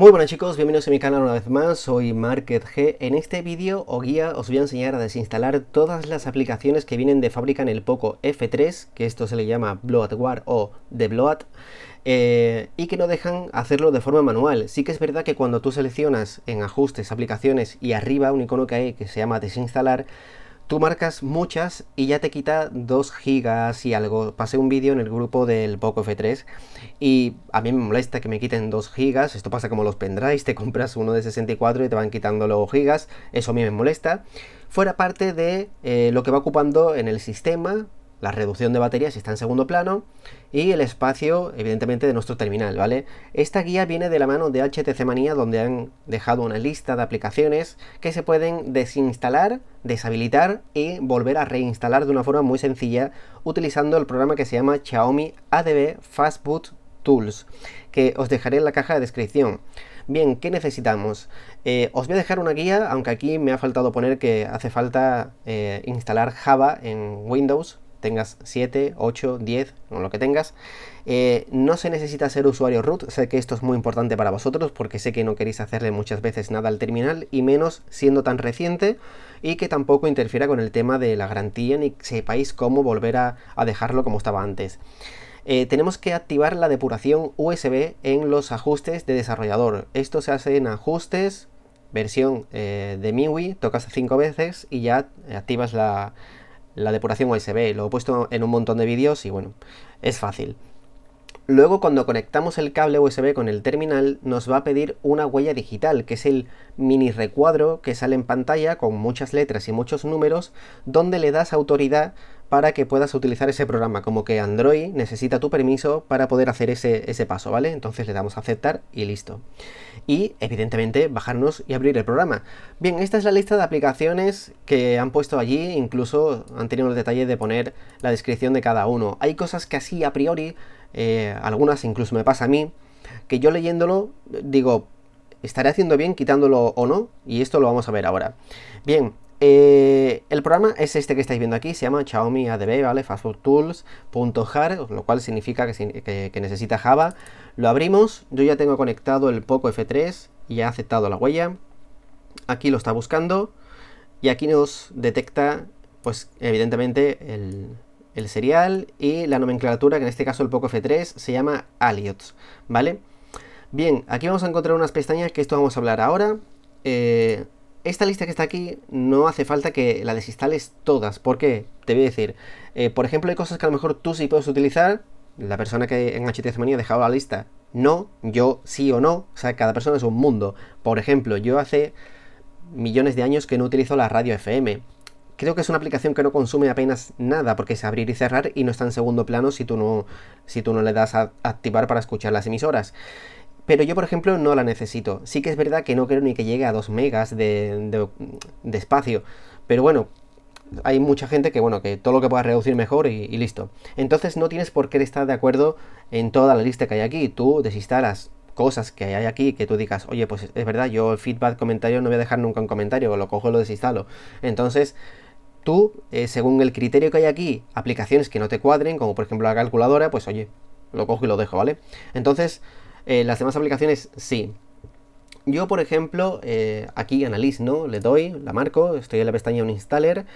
Muy buenas chicos, bienvenidos a mi canal una vez más, soy G En este vídeo o guía os voy a enseñar a desinstalar todas las aplicaciones que vienen de fábrica en el Poco F3, que esto se le llama Bloatware o The Bloat, eh, y que no dejan hacerlo de forma manual. Sí que es verdad que cuando tú seleccionas en ajustes, aplicaciones y arriba un icono que hay que se llama desinstalar, Tú marcas muchas y ya te quita 2 gigas y algo. Pasé un vídeo en el grupo del Poco F3 y a mí me molesta que me quiten 2 gigas. Esto pasa como los pendráis. te compras uno de 64 y te van quitando los gigas. Eso a mí me molesta. Fuera parte de eh, lo que va ocupando en el sistema, la reducción de baterías está en segundo plano y el espacio, evidentemente, de nuestro terminal, ¿vale? Esta guía viene de la mano de HTC Manía, donde han dejado una lista de aplicaciones que se pueden desinstalar, deshabilitar y volver a reinstalar de una forma muy sencilla utilizando el programa que se llama Xiaomi ADB Fastboot Tools, que os dejaré en la caja de descripción. Bien, ¿qué necesitamos? Eh, os voy a dejar una guía, aunque aquí me ha faltado poner que hace falta eh, instalar Java en Windows tengas 7, 8, 10 con lo que tengas. Eh, no se necesita ser usuario root, sé que esto es muy importante para vosotros porque sé que no queréis hacerle muchas veces nada al terminal y menos siendo tan reciente y que tampoco interfiera con el tema de la garantía ni sepáis cómo volver a, dejarlo como estaba antes. Eh, tenemos que activar la depuración USB en los ajustes de desarrollador. Esto se hace en ajustes, versión eh, de MIUI, tocas cinco veces y ya activas la, la depuración USB, lo he puesto en un montón de vídeos y bueno, es fácil. Luego cuando conectamos el cable USB con el terminal nos va a pedir una huella digital, que es el mini recuadro que sale en pantalla con muchas letras y muchos números, donde le das autoridad para que puedas utilizar ese programa, como que Android necesita tu permiso para poder hacer ese, paso, ¿vale? Entonces le damos a aceptar y listo. Y evidentemente bajarnos y abrir el programa. Bien, esta es la lista de aplicaciones que han puesto allí, incluso han tenido el detalle de poner la descripción de cada uno. Hay cosas que así a priori, eh, algunas incluso me pasa a mí, que yo leyéndolo digo, ¿estaré haciendo bien quitándolo o no? Y esto lo vamos a ver ahora. Bien, eh, el programa es este que estáis viendo aquí, se llama Xiaomi ADB, ¿vale? fastfoodtools.jar, lo cual significa que, necesita Java. Lo abrimos, yo ya tengo conectado el Poco F3 y ha aceptado la huella. Aquí lo está buscando y aquí nos detecta, pues evidentemente, el, serial y la nomenclatura, que en este caso el Poco F3 se llama Aliots, ¿vale? Bien, aquí vamos a encontrar unas pestañas que esto vamos a hablar ahora. Eh, esta lista que está aquí no hace falta que la desinstales todas. porque Te voy a decir. Eh, por ejemplo, hay cosas que a lo mejor tú sí puedes utilizar. La persona que en HTC Manía ha dejado la lista. No, yo sí o no. O sea, cada persona es un mundo. Por ejemplo, yo hace millones de años que no utilizo la radio FM. Creo que es una aplicación que no consume apenas nada porque es abrir y cerrar y no está en segundo plano si tú no, si tú no le das a activar para escuchar las emisoras. Pero yo, por ejemplo, no la necesito. Sí que es verdad que no creo ni que llegue a 2 megas de, de, espacio. Pero bueno, hay mucha gente que, bueno, que todo lo que pueda reducir mejor y, listo. Entonces no tienes por qué estar de acuerdo en toda la lista que hay aquí. Tú desinstalas cosas que hay aquí que tú digas, oye, pues es verdad, yo el feedback, comentario, no voy a dejar nunca un comentario, lo cojo y lo desinstalo. Entonces, tú, eh, según el criterio que hay aquí, aplicaciones que no te cuadren, como por ejemplo la calculadora, pues oye, lo cojo y lo dejo, ¿vale? Entonces, eh, las demás aplicaciones sí. Yo, por ejemplo, eh, aquí analizo, ¿no? Le doy, la marco, estoy en la pestaña un installer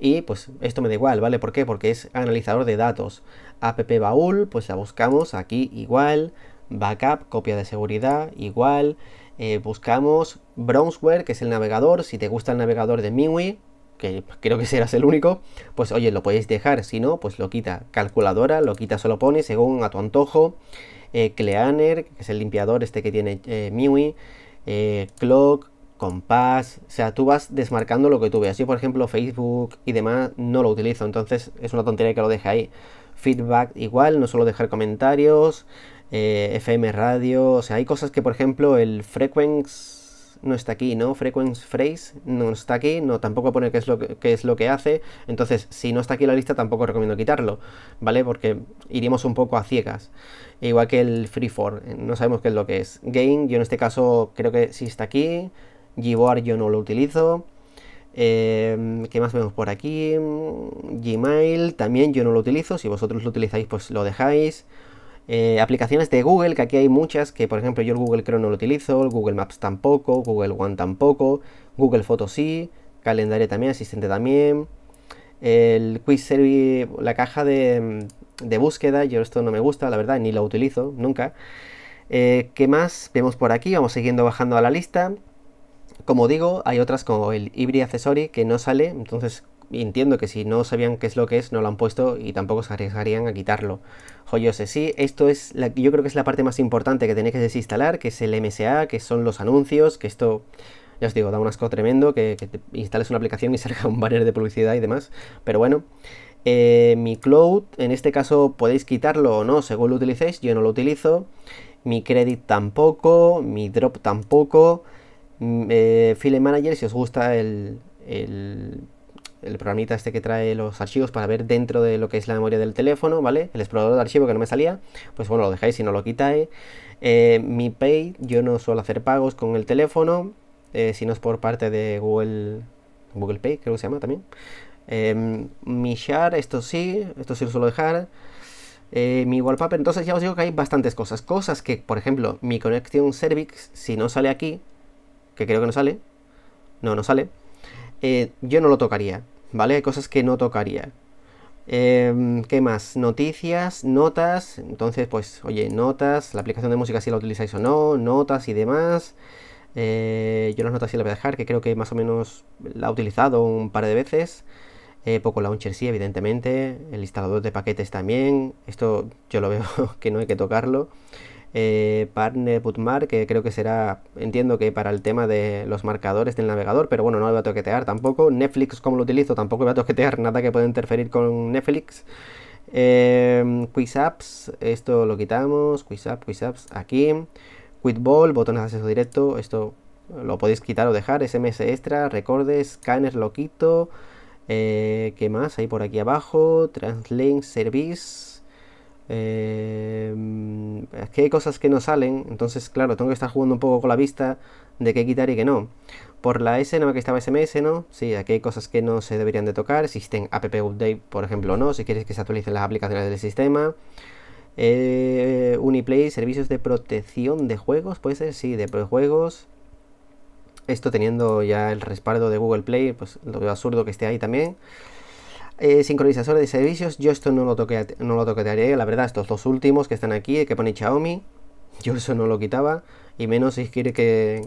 y pues esto me da igual, ¿vale? ¿Por qué? Porque es analizador de datos. App baúl, pues la buscamos aquí igual. Backup, copia de seguridad, igual. Eh, buscamos Bronzeware, que es el navegador. Si te gusta el navegador de MIUI, que creo que serás el único, pues oye, lo podéis dejar. Si no, pues lo quita calculadora, lo quita, solo pone según a tu antojo. Cleaner, eh, que es el limpiador este que tiene eh, MIUI, eh, Clock, Compass, o sea, tú vas desmarcando lo que tú veas. Yo, por ejemplo, Facebook y demás no lo utilizo, entonces es una tontería que lo deje ahí. Feedback igual, no suelo dejar comentarios, FM radio, o sea, hay cosas que, por ejemplo, el Frequency no está aquí, ¿no? Frequence phrase no está aquí, no tampoco pone qué es lo que, es lo que hace. Entonces, si no está aquí la lista, tampoco recomiendo quitarlo, ¿vale? Porque iríamos un poco a ciegas. Igual que el for eh, no sabemos qué es lo que es. Gain, yo en este caso creo que sí está aquí. Gboard yo no lo utilizo. Em, ¿Qué más vemos por aquí? Gmail también yo no lo utilizo. Si vosotros lo utilizáis, pues lo dejáis. Eh, aplicaciones de Google, que aquí hay muchas, que por ejemplo yo el Google Chrome no lo utilizo, el Google Maps tampoco, Google One tampoco, Google Photos sí, calendario también, asistente también, el Quiz Service, la caja de, de, búsqueda, yo esto no me gusta, la verdad, ni lo utilizo nunca. Eh, ¿Qué más? Vemos por aquí, vamos siguiendo bajando a la lista. Como digo, hay otras como el Ibri Accessory que no sale, entonces entiendo que si no sabían qué es lo que es, no lo han puesto y tampoco se arriesgarían a quitarlo. Joyose, sí, esto es, la, yo creo que es la parte más importante que tenéis que desinstalar, que es el MSA, que son los anuncios, que esto, ya os digo, da un asco tremendo, que, instales una aplicación y salga un banner de publicidad y demás, pero bueno. Eh, mi cloud, en este caso podéis quitarlo o no según lo utilicéis, yo no lo utilizo. Mi credit tampoco, mi drop tampoco. Mm, eh, File Manager, si os gusta el el programita este que trae los archivos para ver dentro de lo que es la memoria del teléfono, ¿vale? El explorador de archivo que no me salía, pues bueno, lo dejáis si no lo quitáis. Eh, mi Pay, yo no suelo hacer pagos con el teléfono, eh, si no es por parte de Google, Google Pay, creo que se llama también. Em, mi Share, esto sí, esto sí lo suelo dejar. Eh, mi wallpaper. Entonces ya os digo que hay bastantes cosas. Cosas que, por ejemplo, mi Connection Service, si no sale aquí, que creo que no sale, no, no sale, yo no lo tocaría. ¿vale? cosas que no tocaría. Em, ¿Qué más? Noticias, notas. Entonces, pues, oye, notas, la aplicación de música si la utilizáis o no, notas y demás. Eh, yo las notas sí las voy a dejar, que creo que más o menos la he utilizado un par de veces. Eh, poco Launcher sí, evidentemente. El instalador de paquetes también. Esto yo lo veo que no hay que tocarlo. Eh, Partner Bootmark, que creo que será, entiendo que para el tema de los marcadores del navegador, pero bueno, no lo voy a toquetear tampoco. Netflix, como lo utilizo, tampoco voy a toquetear nada que pueda interferir con Netflix. Eh, quiz apps, esto lo quitamos, quiz app, aquí. Quitball, botones de acceso directo, esto lo podéis quitar o dejar. SMS extra, recordes, scanner lo quito. Eh, ¿Qué más hay por aquí abajo? Translink Service. Eh, que hay cosas que no salen, entonces claro, tengo que estar jugando un poco con la vista de qué quitar y qué no. Por la S no que estaba SMS, ¿no? Sí, aquí hay cosas que no se deberían de tocar, existen app update, por ejemplo, no, si quieres que se actualicen las aplicaciones del sistema. Eh, Uniplay, servicios de protección de juegos, puede ser, sí, de juegos. Esto teniendo ya el respaldo de Google Play, pues lo absurdo que esté ahí también. Eh, sincronizador de servicios, yo esto no lo, toque, no lo toquetearía, la verdad, estos dos últimos que están aquí, eh, que pone Xiaomi, yo eso no lo quitaba, y menos si quiere que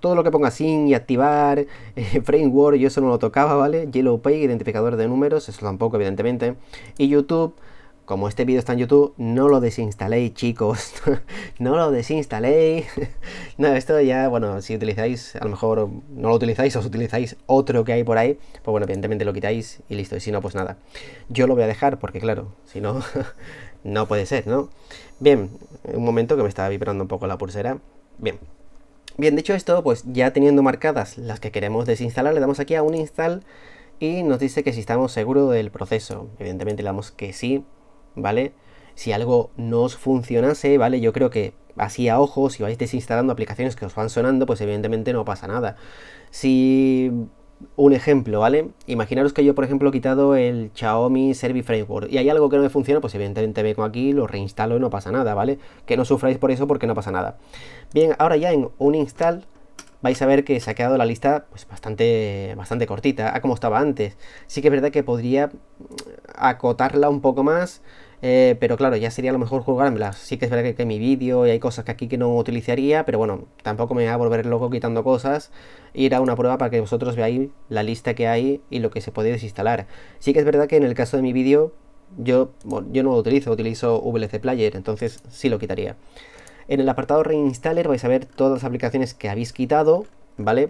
todo lo que ponga sin y activar, eh, framework, yo eso no lo tocaba, ¿vale? Yellow Pay, identificador de números, eso tampoco, evidentemente, y YouTube como este vídeo está en YouTube, no lo desinstaléis, chicos. no lo desinstaléis. no, esto ya, bueno, si utilizáis, a lo mejor no lo utilizáis, os utilizáis otro que hay por ahí, pues bueno, evidentemente lo quitáis y listo. Y si no, pues nada. Yo lo voy a dejar porque, claro, si no, no puede ser, ¿no? Bien, un momento que me estaba vibrando un poco la pulsera. Bien. Bien, dicho esto, pues ya teniendo marcadas las que queremos desinstalar, le damos aquí a un install y nos dice que si estamos seguros del proceso. Evidentemente le damos que sí ¿vale? Si algo no os funcionase, ¿vale? Yo creo que así a ojo, si vais desinstalando aplicaciones que os van sonando, pues evidentemente no pasa nada. Si un ejemplo, ¿vale? Imaginaros que yo, por ejemplo, he quitado el Xiaomi Service Framework y hay algo que no me funciona, pues evidentemente vengo aquí, lo reinstalo y no pasa nada, ¿vale? Que no sufráis por eso porque no pasa nada. Bien, ahora ya en un install, vais a ver que se ha quedado la lista pues, bastante, bastante cortita, a como estaba antes. Sí que es verdad que podría mm, acotarla un poco más, eh, pero claro, ya sería lo mejor jugármela. Sí que es verdad que, que mi vídeo y hay cosas que aquí que no utilizaría, pero bueno, tampoco me va a volver loco quitando cosas. Ir a una prueba para que vosotros veáis la lista que hay y lo que se puede desinstalar. Sí que es verdad que en el caso de mi vídeo, yo, yo no lo utilizo, utilizo VLC Player, entonces sí lo quitaría. En el apartado reinstaller vais a ver todas las aplicaciones que habéis quitado, ¿vale?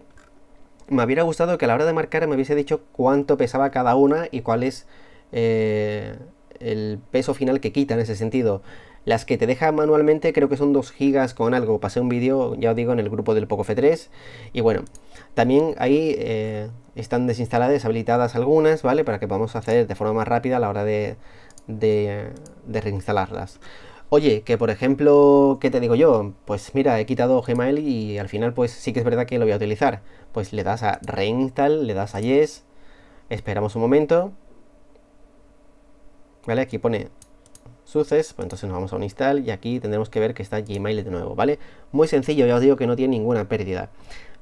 Me hubiera gustado que a la hora de marcar me hubiese dicho cuánto pesaba cada una y cuál es eh, el peso final que quita en ese sentido. Las que te deja manualmente creo que son 2 gigas con algo. Pasé un vídeo, ya os digo, en el grupo del Poco F3. Y bueno, también ahí eh, están desinstaladas, habilitadas algunas, ¿vale? Para que podamos hacer de forma más rápida a la hora de reinstalarlas. Oye, que por ejemplo, ¿qué te digo yo? Pues mira, he quitado Gmail y al final pues sí que es verdad que lo voy a utilizar. Pues le das a reinstall, le das a yes, esperamos un momento. ¿Vale? Aquí pone suces, pues entonces nos vamos a un install y aquí tendremos que ver que está Gmail de nuevo, ¿vale? Muy sencillo, ya os digo que no tiene ninguna pérdida.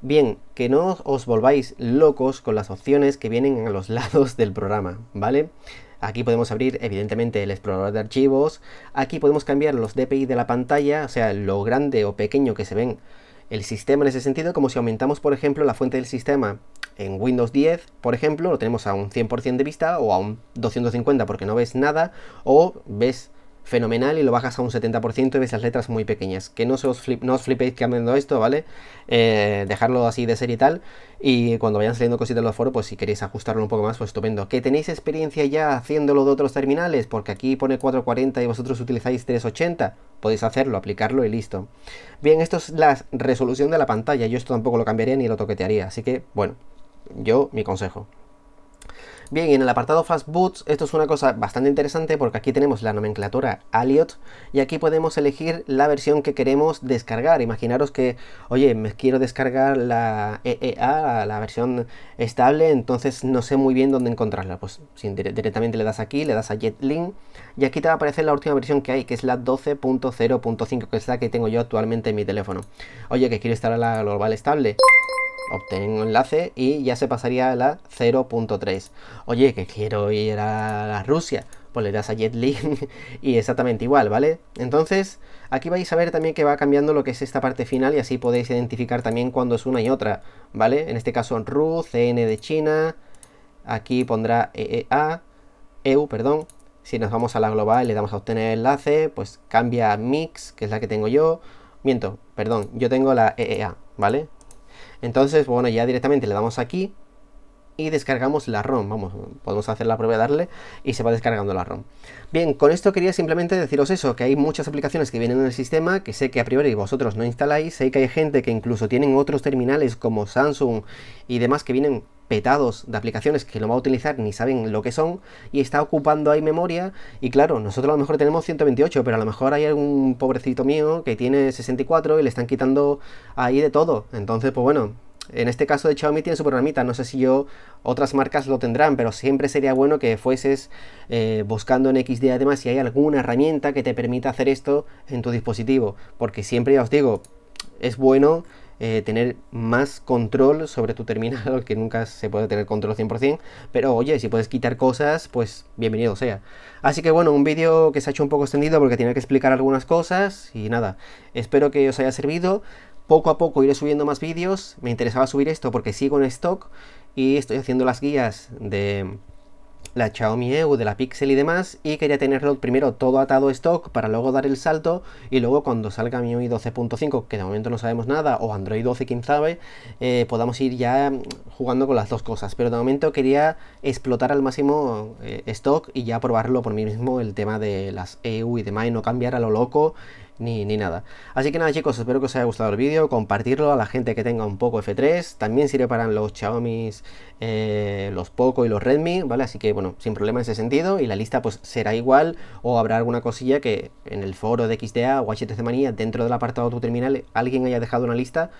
Bien, que no os volváis locos con las opciones que vienen a los lados del programa, ¿vale? Aquí podemos abrir evidentemente el explorador de archivos. Aquí podemos cambiar los DPI de la pantalla, o sea, lo grande o pequeño que se ven el sistema en ese sentido, como si aumentamos, por ejemplo, la fuente del sistema en Windows 10, por ejemplo, lo tenemos a un 100% de vista o a un 250 porque no ves nada o ves fenomenal y lo bajas a un 70% y ves las letras muy pequeñas. Que no, os, flip, no flipéis cambiando esto, ¿vale? Eh, dejarlo así de ser y tal. Y cuando vayan saliendo cositas de los foros, pues si queréis ajustarlo un poco más, pues estupendo. ¿Que tenéis experiencia ya haciéndolo de otros terminales? Porque aquí pone 440 y vosotros utilizáis 380. Podéis hacerlo, aplicarlo y listo. Bien, esto es la resolución de la pantalla. Yo esto tampoco lo cambiaría ni lo toquetearía. Así que, bueno, yo mi consejo. Bien, en el apartado Fast esto es una cosa bastante interesante porque aquí tenemos la nomenclatura Aliot y aquí podemos elegir la versión que queremos descargar. Imaginaros que, oye, me quiero descargar la EEA, la versión estable, entonces no sé muy bien dónde encontrarla. Pues directamente le das aquí, le das a JetLink y aquí te va a aparecer la última versión que hay, que es la 12.0.5, que es la que tengo yo actualmente en mi teléfono. Oye, que quiero estar a la global estable Obtengo un enlace y ya se pasaría a la 0.3. Oye, que quiero ir a Rusia, pues le das a JetLink y exactamente igual, ¿vale? Entonces, aquí vais a ver también que va cambiando lo que es esta parte final y así podéis identificar también cuándo es una y otra, ¿vale? En este caso RU, CN de China, aquí pondrá EEA, EU, perdón. Si nos vamos a la global y le damos a obtener enlace, pues cambia MIX, que es la que tengo yo. Miento, perdón, yo tengo la EEA, ¿vale? Entonces, bueno, ya directamente le damos aquí y descargamos la ROM. Vamos, podemos hacer la prueba de darle y se va descargando la ROM. Bien, con esto quería simplemente deciros eso, que hay muchas aplicaciones que vienen en el sistema que sé que a priori vosotros no instaláis. Sé que hay gente que incluso tienen otros terminales como Samsung y demás que vienen petados de aplicaciones que no va a utilizar ni saben lo que son y está ocupando ahí memoria y claro, nosotros a lo mejor tenemos 128, pero a lo mejor hay algún pobrecito mío que tiene 64 y le están quitando ahí de todo. Entonces, pues bueno, en este caso de Xiaomi tiene su programita, no sé si yo otras marcas lo tendrán, pero siempre sería bueno que fueses eh, buscando en XD además si hay alguna herramienta que te permita hacer esto en tu dispositivo, porque siempre ya os digo, es bueno eh, tener más control sobre tu terminal, que nunca se puede tener control 100%, pero oye, si puedes quitar cosas, pues bienvenido sea. Así que bueno, un vídeo que se ha hecho un poco extendido porque tenía que explicar algunas cosas y nada, espero que os haya servido. Poco a poco iré subiendo más vídeos, me interesaba subir esto porque sigo en stock y estoy haciendo las guías de la Xiaomi EU de la Pixel y demás y quería tenerlo primero todo atado stock para luego dar el salto y luego cuando salga MIUI 12.5 que de momento no sabemos nada o Android 12 quien sabe eh, podamos ir ya mm, jugando con las dos cosas pero de momento quería explotar al máximo eh, stock y ya probarlo por mí mismo el tema de las EU y demás y no cambiar a lo loco ni, nada. Así que nada chicos, espero que os haya gustado el vídeo, compartirlo a la gente que tenga un poco F3, también sirve para los Xiaomi, eh, los Poco y los Redmi, ¿vale? Así que bueno, sin problema en ese sentido, y la lista pues será igual, o habrá alguna cosilla que en el foro de XDA o HTC Manía, dentro del apartado de tu terminal, alguien haya dejado una lista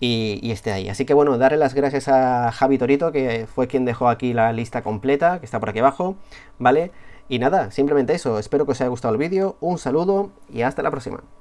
y, y, esté ahí. Así que bueno, darle las gracias a Javi Torito, que fue quien dejó aquí la lista completa, que está por aquí abajo, ¿vale? Y nada, simplemente eso, espero que os haya gustado el vídeo, un saludo y hasta la próxima.